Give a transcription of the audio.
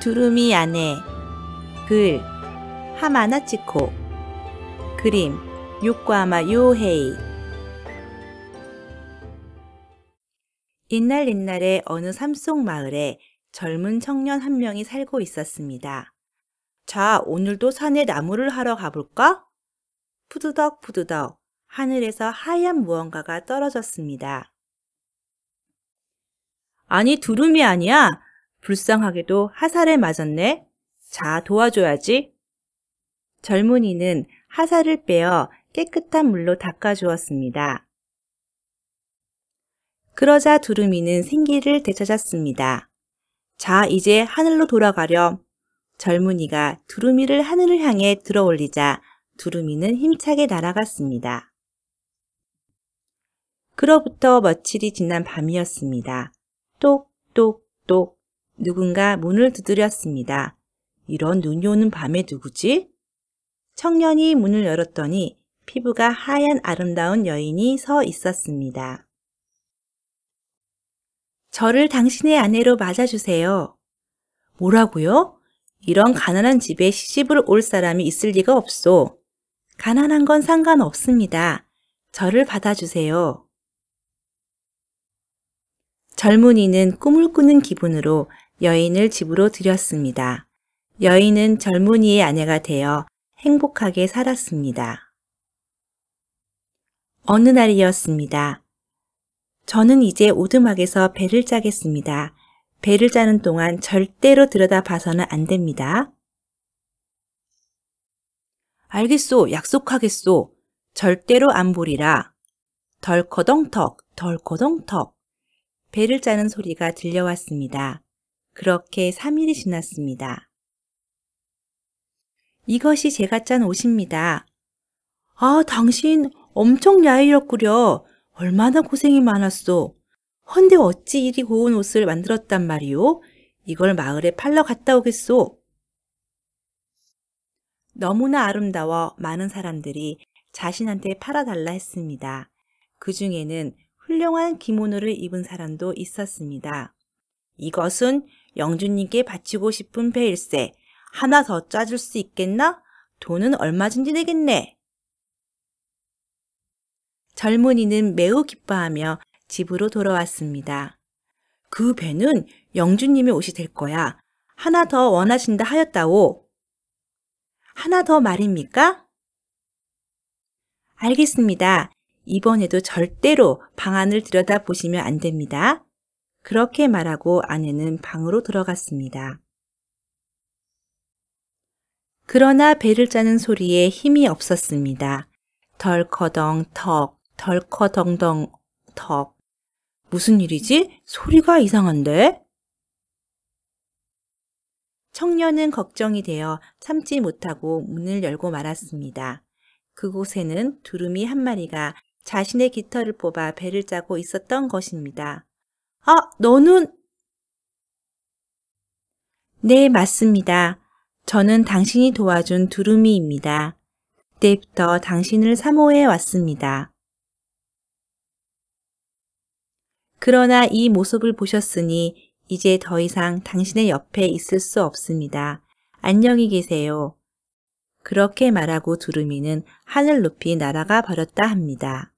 두루미 아내 글 하마나치코 그림 요코하마 요헤이 옛날 옛날에 어느 삼속 마을에 젊은 청년 한 명이 살고 있었습니다. 자, 오늘도 산에 나무를 하러 가볼까? 푸드덕 푸드덕 하늘에서 하얀 무언가가 떨어졌습니다. 아니, 두루미 아니야? 불쌍하게도 하사를 맞았네. 자, 도와줘야지. 젊은이는 하사를 빼어 깨끗한 물로 닦아주었습니다. 그러자 두루미는 생기를 되찾았습니다. 자, 이제 하늘로 돌아가렴. 젊은이가 두루미를 하늘을 향해 들어 올리자 두루미는 힘차게 날아갔습니다. 그로부터 며칠이 지난 밤이었습니다. 똑, 똑, 똑. 누군가 문을 두드렸습니다. 이런 눈이 오는 밤에 누구지? 청년이 문을 열었더니 피부가 하얀 아름다운 여인이 서 있었습니다. 저를 당신의 아내로 맞아주세요. 뭐라고요? 이런 가난한 집에 시집을 올 사람이 있을 리가 없소. 가난한 건 상관없습니다. 저를 받아주세요. 젊은이는 꿈을 꾸는 기분으로 여인을 집으로 들였습니다. 여인은 젊은이의 아내가 되어 행복하게 살았습니다. 어느 날이었습니다. 저는 이제 오두막에서 배를 짜겠습니다. 배를 짜는 동안 절대로 들여다봐서는 안 됩니다. 알겠소, 약속하겠소. 절대로 안 보리라. 덜커덩턱, 덜커덩턱. 배를 짜는 소리가 들려왔습니다. 그렇게 3일이 지났습니다. 이것이 제가 짠 옷입니다. 아, 당신 엄청 야일었구려. 얼마나 고생이 많았소. 헌데 어찌 이리 고운 옷을 만들었단 말이오? 이걸 마을에 팔러 갔다 오겠소. 너무나 아름다워 많은 사람들이 자신한테 팔아달라 했습니다. 그 중에는 훌륭한 기모노를 입은 사람도 있었습니다. 이것은 영주님께 바치고 싶은 페일세. 하나 더 짜줄 수 있겠나? 돈은 얼마든지 내겠네. 젊은이는 매우 기뻐하며 집으로 돌아왔습니다. 그 배는 영주님의 옷이 될 거야. 하나 더 원하신다 하였다오. 하나 더 말입니까? 알겠습니다. 이번에도 절대로 방안을 들여다보시면 안 됩니다. 그렇게 말하고 아내는 방으로 들어갔습니다. 그러나 배를 짜는 소리에 힘이 없었습니다. 덜커덩 턱, 덜커덩덩 턱. 무슨 일이지? 소리가 이상한데? 청년은 걱정이 되어 참지 못하고 문을 열고 말았습니다. 그곳에는 두루미 한 마리가 자신의 깃털을 뽑아 배를 짜고 있었던 것입니다. 아, 너는 네, 맞습니다. 저는 당신이 도와준 두루미입니다. 그때부터 당신을 사모해 왔습니다. 그러나 이 모습을 보셨으니 이제 더 이상 당신의 옆에 있을 수 없습니다. 안녕히 계세요. 그렇게 말하고 두루미는 하늘 높이 날아가 버렸다 합니다.